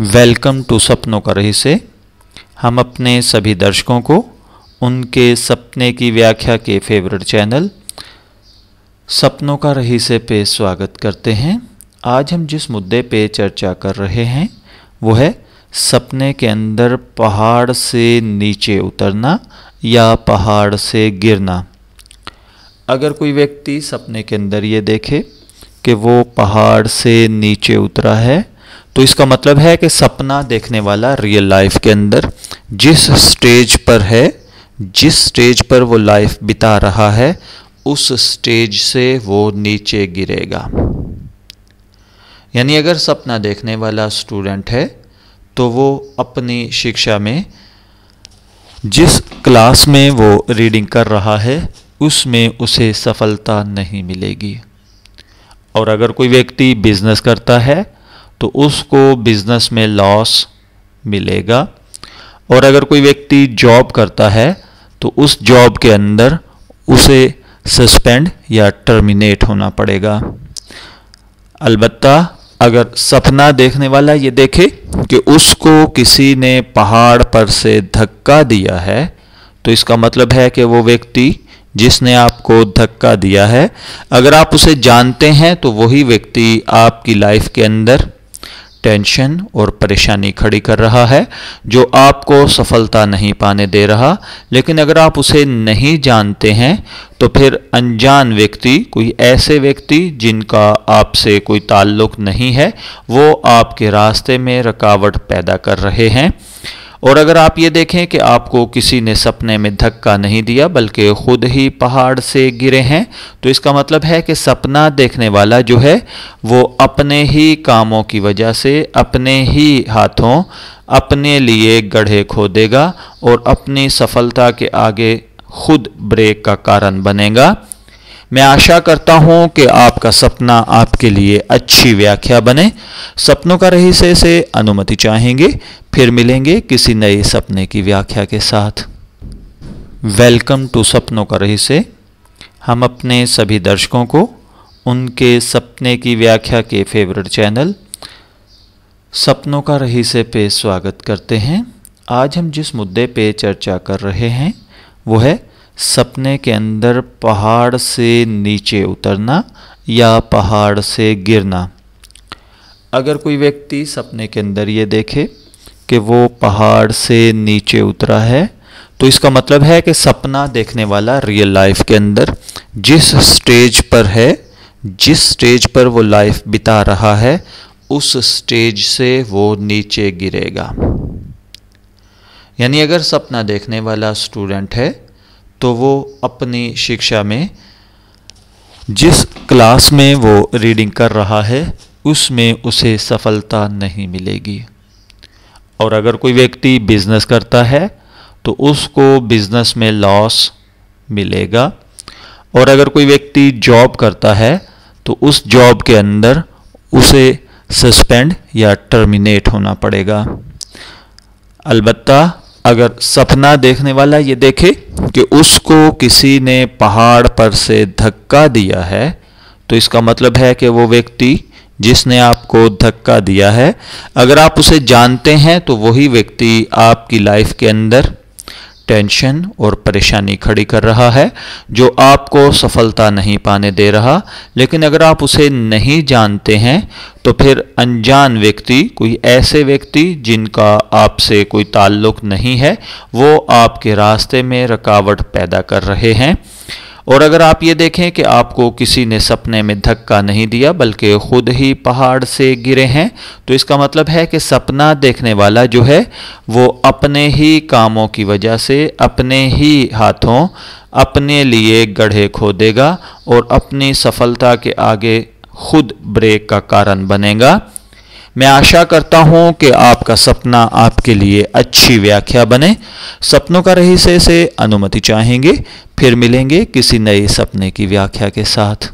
welcome to सपनों का रही से हम अपने सभी दर्शकों को उनके सपने की व्याख्या के फेवरेट चैनल सपनों का रही से पे स्वागत करते हैं आज हम जिस मुद्दे पे चर्चा कर रहे हैं वो है सपने के अंदर पहाड़ से नीचे उतरना या पहाड़ से गिरना अगर कोई व्यक्ति सपने के अंदर ये देखे कि वो पहाड़ से नीचे उतरा है तो इसका मतलब है कि सपना देखने वाला रियल लाइफ के अंदर जिस स्टेज पर है जिस स्टेज पर वो लाइफ बिता रहा है उस स्टेज से वो नीचे गिरेगा यानी अगर सपना देखने वाला स्टूडेंट है तो वो अपनी शिक्षा में जिस क्लास में वो रीडिंग कर रहा है उसमें उसे सफलता नहीं मिलेगी और अगर कोई व्यक्ति बिजनेस करता है तो उसको बिजनेस में लॉस मिलेगा और अगर कोई व्यक्ति जॉब करता है तो उस जॉब के अंदर उसे सस्पेंड या टर्मिनेट होना पड़ेगा अलबत्ता अगर सपना देखने वाला ये देखे कि उसको किसी ने पहाड़ पर से धक्का दिया है तो इसका मतलब है कि वो व्यक्ति जिसने आपको धक्का दिया है अगर आप उसे जानते हैं तो वही व्यक्ति आपकी लाइफ के अंदर टेंशन और परेशानी खड़ी कर रहा है जो आपको सफलता नहीं पाने दे रहा लेकिन अगर आप उसे नहीं जानते हैं तो फिर अनजान व्यक्ति कोई ऐसे व्यक्ति जिनका आपसे कोई ताल्लुक नहीं है वो आपके रास्ते में रुकावट पैदा कर रहे हैं और अगर आप ये देखें कि आपको किसी ने सपने में धक्का नहीं दिया बल्कि खुद ही पहाड़ से गिरे हैं तो इसका मतलब है कि सपना देखने वाला जो है वो अपने ही कामों की वजह से अपने ही हाथों अपने लिए गढ़े खो देगा और अपनी सफलता के आगे खुद ब्रेक का कारण बनेगा मैं आशा करता हूं कि आपका सपना आपके लिए अच्छी व्याख्या बने सपनों का रही से अनुमति चाहेंगे फिर मिलेंगे किसी नए सपने की व्याख्या के साथ वेलकम टू सपनों का से हम अपने सभी दर्शकों को उनके सपने की व्याख्या के फेवरेट चैनल सपनों का से पे स्वागत करते हैं आज हम जिस मुद्दे पे चर्चा कर रहे हैं वो है सपने के अंदर पहाड़ से नीचे उतरना या पहाड़ से गिरना अगर कोई व्यक्ति सपने के अंदर ये देखे कि वो पहाड़ से नीचे उतरा है तो इसका मतलब है कि सपना देखने वाला रियल लाइफ के अंदर जिस स्टेज पर है जिस स्टेज पर वो लाइफ बिता रहा है उस स्टेज से वो नीचे गिरेगा यानी अगर सपना देखने वाला स्टूडेंट है तो वो अपनी शिक्षा में जिस क्लास में वो रीडिंग कर रहा है उसमें उसे सफलता नहीं मिलेगी और अगर कोई व्यक्ति बिजनेस करता है तो उसको बिजनेस में लॉस मिलेगा और अगर कोई व्यक्ति जॉब करता है तो उस जॉब के अंदर उसे सस्पेंड या टर्मिनेट होना पड़ेगा अलबत्ता अगर सपना देखने वाला ये देखे कि उसको किसी ने पहाड़ पर से धक्का दिया है तो इसका मतलब है कि वो व्यक्ति जिसने आपको धक्का दिया है अगर आप उसे जानते हैं तो वही व्यक्ति आपकी लाइफ के अंदर टेंशन और परेशानी खड़ी कर रहा है जो आपको सफलता नहीं पाने दे रहा लेकिन अगर आप उसे नहीं जानते हैं तो फिर अनजान व्यक्ति कोई ऐसे व्यक्ति जिनका आपसे कोई ताल्लुक नहीं है वो आपके रास्ते में रुकावट पैदा कर रहे हैं और अगर आप ये देखें कि आपको किसी ने सपने में धक्का नहीं दिया बल्कि खुद ही पहाड़ से गिरे हैं तो इसका मतलब है कि सपना देखने वाला जो है वो अपने ही कामों की वजह से अपने ही हाथों अपने लिए गढ़े खो देगा और अपनी सफलता के आगे खुद ब्रेक का कारण बनेगा मैं आशा करता हूं कि आपका सपना आपके लिए अच्छी व्याख्या बने सपनों का रहस्य से अनुमति चाहेंगे फिर मिलेंगे किसी नए सपने की व्याख्या के साथ